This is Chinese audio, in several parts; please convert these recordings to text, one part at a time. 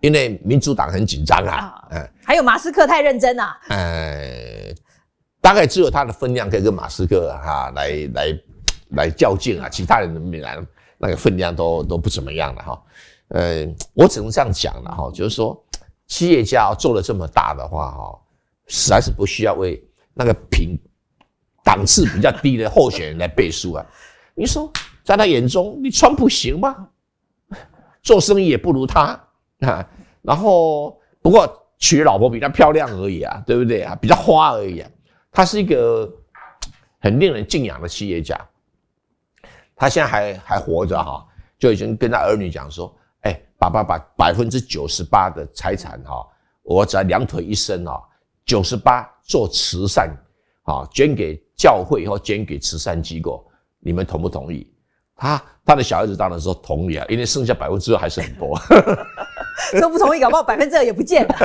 因为民主党很紧张啊，嗯，还有马斯克太认真了，呃，大概只有他的分量可以跟马斯克哈来来来较劲啊，其他人没来，那个分量都都不怎么样了哈，呃，我只能这样讲了哈，就是说，企业家做了这么大的话哈，实在是不需要为那个品档次比较低的候选人来背书啊。你说，在他眼中，你川普行吗？做生意也不如他。哈，然后不过娶老婆比较漂亮而已啊，对不对啊？比较花而已啊。他是一个很令人敬仰的企业家，他现在还还活着哈，就已经跟他儿女讲说，哎，爸爸把百分之九十八的财产哈，我只要两腿一伸啊，九十八做慈善啊，捐给教会或捐给慈善机构，你们同不同意？他他的小孩子当然说同意啊，因为剩下百分之二还是很多。说不同意搞不好百分之二也不见，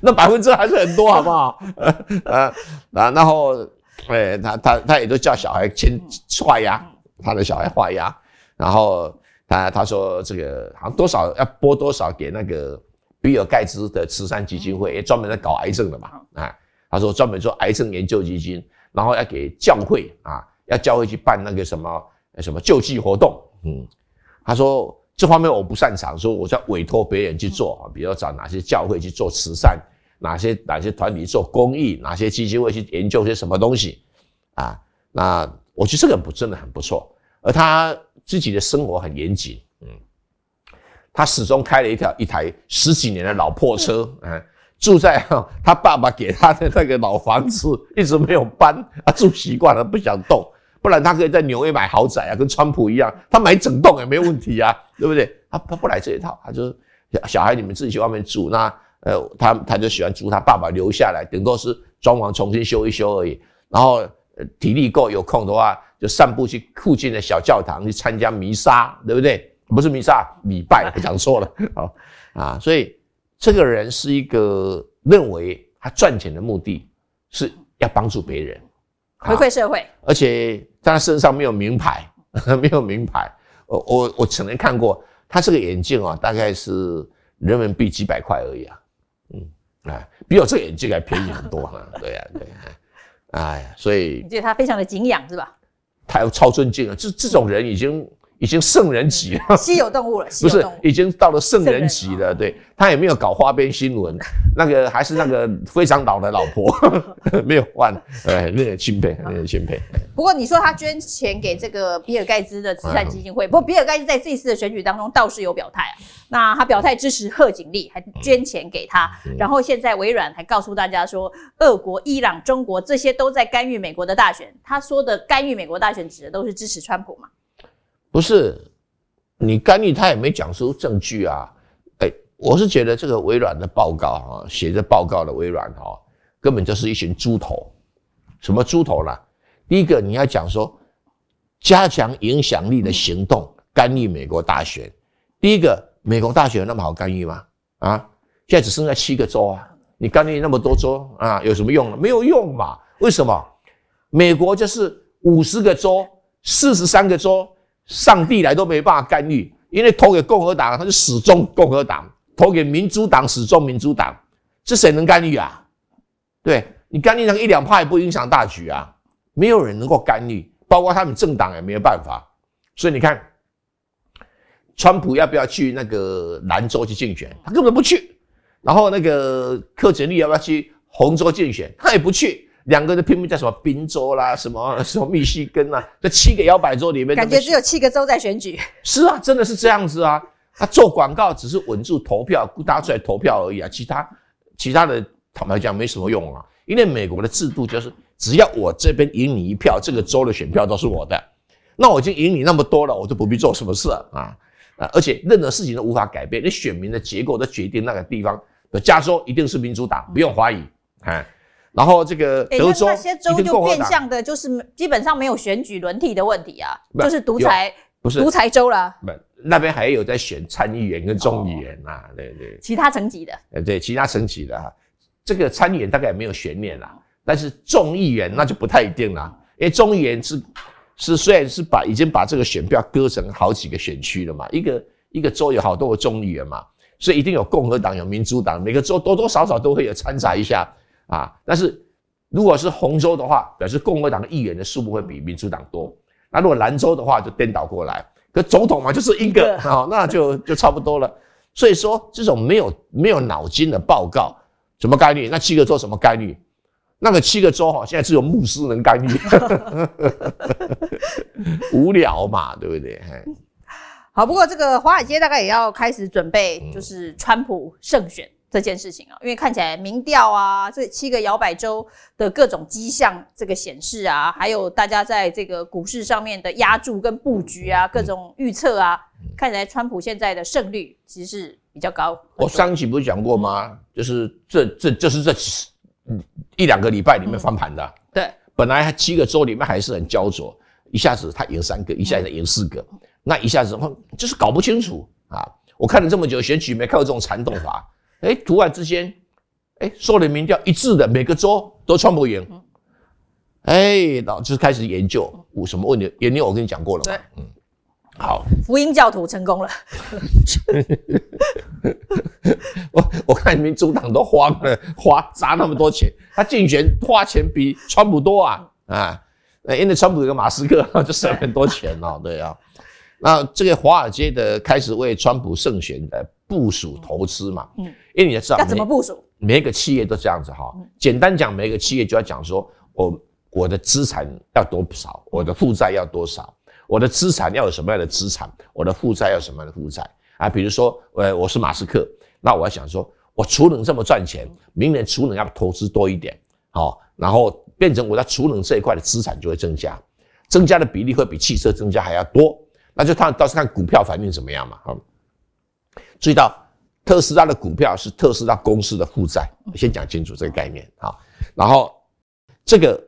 那百分之二还是很多，好不好？啊啊，然后，哎，他他他也都叫小孩先画押，他的小孩画押，然后他他说这个好像多少要拨多少给那个比尔盖茨的慈善基金会，也专门在搞癌症的嘛，啊，他说专门做癌症研究基金，然后要给教会啊，要教会去办那个什么什么救济活动，嗯，他说。这方面我不擅长，说我在委托别人去做啊，比如找哪些教会去做慈善，哪些哪些团体做公益，哪些基金会去研究些什么东西，啊，那我觉得这个不真的很不错。而他自己的生活很严谨，嗯，他始终开了一条一台十几年的老破车，嗯，住在 他爸爸给他的那个老房子，一直没有搬啊，住习惯了不想动。不然他可以在纽约买豪宅啊，跟川普一样，他买整栋也没问题啊，对不对？他他不来这一套，他就小小孩，你们自己去外面住那，呃，他他就喜欢租他爸爸留下来，顶多是装潢重新修一修而已。然后体力够有空的话，就散步去附近的小教堂去参加弥撒，对不对？不是弥撒，礼拜，讲错了。好啊，所以这个人是一个认为他赚钱的目的是要帮助别人，回馈社会，而且。但他身上没有名牌，没有名牌，我我我只能看过他这个眼镜啊，大概是人民币几百块而已啊，嗯，哎，比我这个眼镜还便宜很多哈，对呀对，哎呀，所以你对他非常的敬仰是吧？他超尊敬啊，这这种人已经。已经圣人级了，稀有动物了，不是，已经到了圣人级了。对他也没有搞花边新闻，那个还是那个非常老的老婆，没有换。哎，令人钦佩，令人钦佩。不过你说他捐钱给这个比尔盖茨的慈善基金会，不过比尔盖茨在这一次的选举当中倒是有表态啊。那他表态支持贺锦丽，还捐钱给他。然后现在微软还告诉大家说，俄国、伊朗、中国这些都在干预美国的大选。他说的干预美国大选指的都是支持川普嘛？不是，你干预他也没讲出证据啊！哎，我是觉得这个微软的报告啊，写着报告的微软啊，根本就是一群猪头。什么猪头呢？第一个你要讲说，加强影响力的行动干预美国大选。第一个，美国大选有那么好干预吗？啊，现在只剩下七个州啊，你干预那么多州啊，有什么用呢？没有用嘛？为什么？美国就是五十个州，四十三个州。上帝来都没办法干预，因为投给共和党他就始终共和党，投给民主党始终民主党，这谁能干预啊？对你干预上一两派也不影响大局啊，没有人能够干预，包括他们政党也没有办法。所以你看，川普要不要去那个兰州去竞选，他根本不去；然后那个克林利要不要去红州竞选，他也不去。两个就拼命在什么宾州啦，什么 什么密西根啊，这七个摇摆州里面，感觉只有七个州在选举。是啊，真的是这样子啊。他做广告只是稳住投票，鼓打出来投票而已啊。其他其他的坦白讲没什么用啊，因为美国的制度就是只要我这边赢你一票，这个州的选票都是我的。那我已经赢你那么多了，我就不必做什么事啊啊！而且任何事情都无法改变，你选民的结构都决定那个地方加州一定是民主党，不用怀疑啊。然后这个德州那些州就变相的，就是基本上没有选举轮替的问题啊，就是独裁不是独裁州了。不，那边还有在选参议员跟众议员啊，对对，其他层级的。呃，对，其他层级的哈，这个参议员大概没有悬念啦，但是众议员那就不太一定了，因为众议员是是虽然是把已经把这个选票割成好几个选区了嘛，一个一个州有好多个众议员嘛，所以一定有共和党有民主党，每个州多多少少都会有掺杂一下。啊，但是如果是红州的话，表示共和党的议员的数目会比民主党多。那如果兰州的话，就颠倒过来。可总统嘛，就是一个啊，那就就差不多了。所以说，这种没有没有脑筋的报告，什么概率？那七个州什么概率？那个七个州哈，现在只有牧师能干预，无聊嘛，对不对？好，不过这个华尔街大概也要开始准备，就是川普胜选。这件事情啊，因为看起来民调啊，这七个摇摆州的各种迹象，这个显示啊，还有大家在这个股市上面的压注跟布局啊，各种预测啊，看起来川普现在的胜率其实是比较高。我上期不是讲过吗？就是这这就是这一两个礼拜里面翻盘的。对，本来七个州里面还是很焦灼，一下子他赢三个，一下子赢四个，那一下子就是搞不清楚啊！我看了这么久选举，没看过这种缠斗法。哎，突然之间，哎，受的民调一致的，每个州都川普赢。哎，老就开始研究，我什么问题？研究我跟你讲过了。嘛。嗯，好。福音教徒成功了。我我看民主党都慌了，花砸那么多钱，他竞选花钱比川普多啊啊！因为川普有个马斯克，就省很多钱哦。对啊，那这个华尔街的开始为川普胜选的。部署投资嘛，嗯，因为你也知道，怎么部署？每个企业都这样子哈。简单讲，每个企业就要讲说，我我的资产要多少，我的负债要多少，我的资产要有什么样的资产，我的负债要什么样的负债啊？比如说，呃，我是马斯克，那我要想说，我储能这么赚钱，明年储能要投资多一点，好，然后变成我在储能这一块的资产就会增加，增加的比例会比汽车增加还要多，那就看倒是看股票反应怎么样嘛，哈。注意到特斯拉的股票是特斯拉公司的负债，先讲清楚这个概念啊。然后这个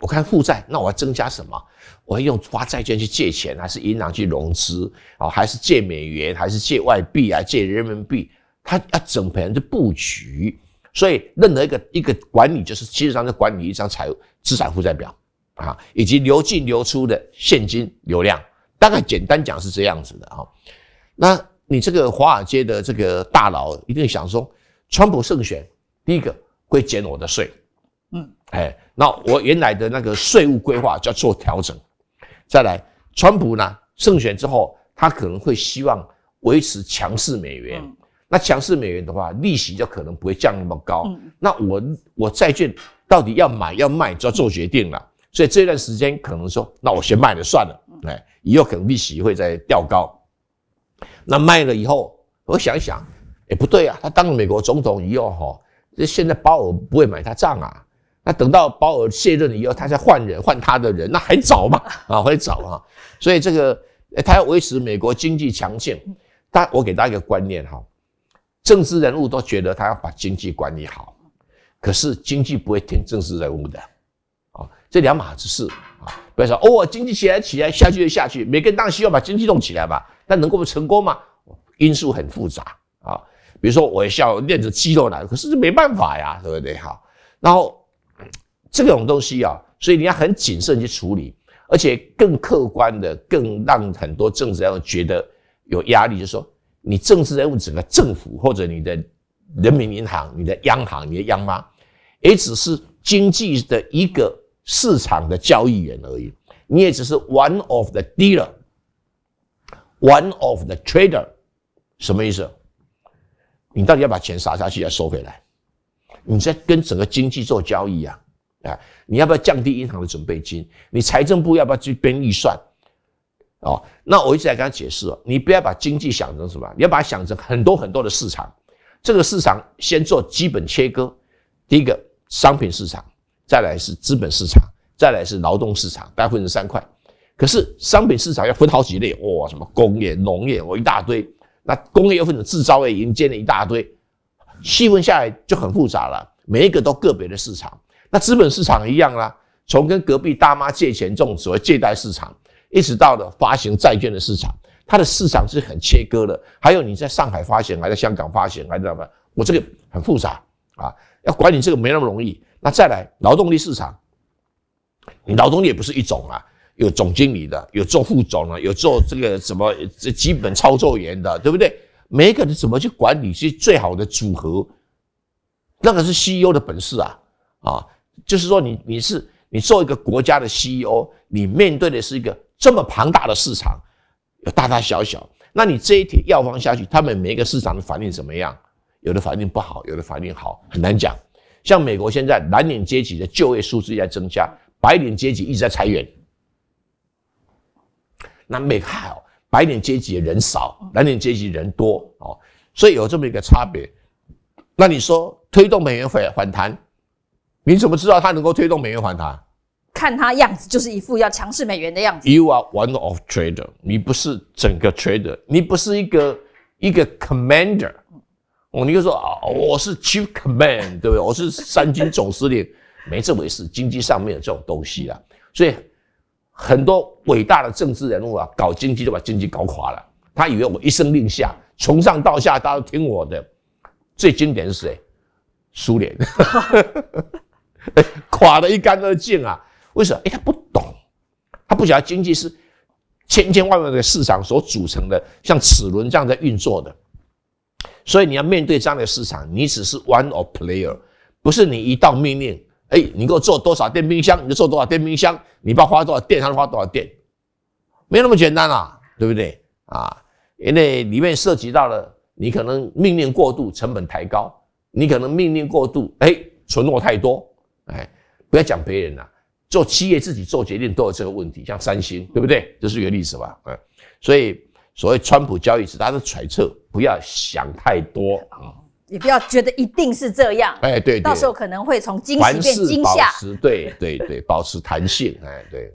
我看负债，那我要增加什么？我要用发债券去借钱，还是银行去融资啊？还是借美元，还是借外币啊？借人民币？他要整盘的布局。所以任何一个一个管理，就是实上是管理一张财务资产负债表啊，以及流进流出的现金流量。大概简单讲是这样子的啊。那。你这个华尔街的这个大佬一定想说，川普胜选，第一个会减我的税，嗯，哎，那我原来的那个税务规划要做调整。再来，川普呢胜选之后，他可能会希望维持强势美元，那强势美元的话，利息就可能不会降那么高。那我我债券到底要买要卖就要做决定了。所以这段时间可能说，那我先卖了算了，哎，以后可能利息会再调高。那卖了以后，我想一想，也不对啊！他当了美国总统以后，哈，现在鲍尔不会买他账啊。那等到鲍尔卸任了以后，他再换人，换他的人，那还早嘛？啊，还早啊！所以这个他要维持美国经济强盛，他我给大家一个观念哈，政治人物都觉得他要把经济管理好，可是经济不会听政治人物的啊，这两码子事啊。不要说哦，经济起来起来，下去就下去。每个人当然希望把经济弄起来嘛。但能够不成功吗？因素很复杂啊，比如说我要练着肌肉来，可是这没办法呀，对不对？好，然后这种东西啊，所以你要很谨慎去处理，而且更客观的，更让很多政治人物觉得有压力，就是说你政治人物整个政府或者你的人民银行、你的央行、你的央妈，也只是经济的一个市场的交易员而已，你也只是 one of the dealer。One of the trader，什么意思？你到底要把钱撒下去，要收回来？你在跟整个经济做交易啊？啊，你要不要降低银行的准备金？你财政部要不要去编预算？哦，那我一直在跟他解释哦，你不要把经济想成什么？你要把它想成很多很多的市场。这个市场先做基本切割，第一个商品市场，再来是资本市场，再来是劳动市场，大概分成三块。可是商品市场要分好几类哇，什么工业、农业，我一大堆。那工业又分成制造业，已经建立一大堆，细分下来就很复杂了。每一个都个别的市场。那资本市场一样啦，从跟隔壁大妈借钱这种所谓借贷市场，一直到了发行债券的市场，它的市场是很切割的。还有你在上海发行还在香港发行，还怎么？我这个很复杂啊，要管理这个没那么容易。那再来劳动力市场，你劳动力也不是一种啊。有总经理的，有做副总的，有做这个什么这基本操作员的，对不对？每一个人怎么去管理是最好的组合，那个是 CEO 的本事啊！啊，就是说你你是你做一个国家的 CEO，你面对的是一个这么庞大的市场，大大小小，那你这一帖药方下去，他们每一个市场的反应怎么样？有的反应不好，有的反应好，很难讲。像美国现在蓝领阶级的就业数字在增加，白领阶级一直在裁员。那没好，白领阶级人少，蓝领阶级人多哦，所以有这么一个差别。那你说推动美元反反弹，你怎么知道它能够推动美元反弹？看他样子就是一副要强势美元的样子。You are one of trader，你不是整个 trader，你不是一个一个 commander，哦，你就说啊，我是 chief command，对不对？我是三军总司令，没这回事，经济上面有这种东西啦，所以。很多伟大的政治人物啊，搞经济就把经济搞垮了。他以为我一声令下，从上到下，大家都听我的。最经典是谁？苏联，垮得一干二净啊！为什么？哎，他不懂，他不晓得经济是千千万万的市场所组成的，像齿轮这样在运作的。所以你要面对这样的市场，你只是 one of player，不是你一道命令。哎，你给我做多少电冰箱，你就做多少电冰箱，你不要花多少电，他能花多少电？没那么简单啦，对不对？啊，因为里面涉及到了，你可能命令过度，成本抬高；你可能命令过度，哎，存诺太多，哎，不要讲别人了，做企业自己做决定都有这个问题，像三星，对不对？这是一个例子吧，嗯。所以所谓川普交易大家都揣测，不要想太多啊。也不要觉得一定是这样，哎，对，到时候可能会从惊喜变惊吓，对对对，保持弹性，哎，对。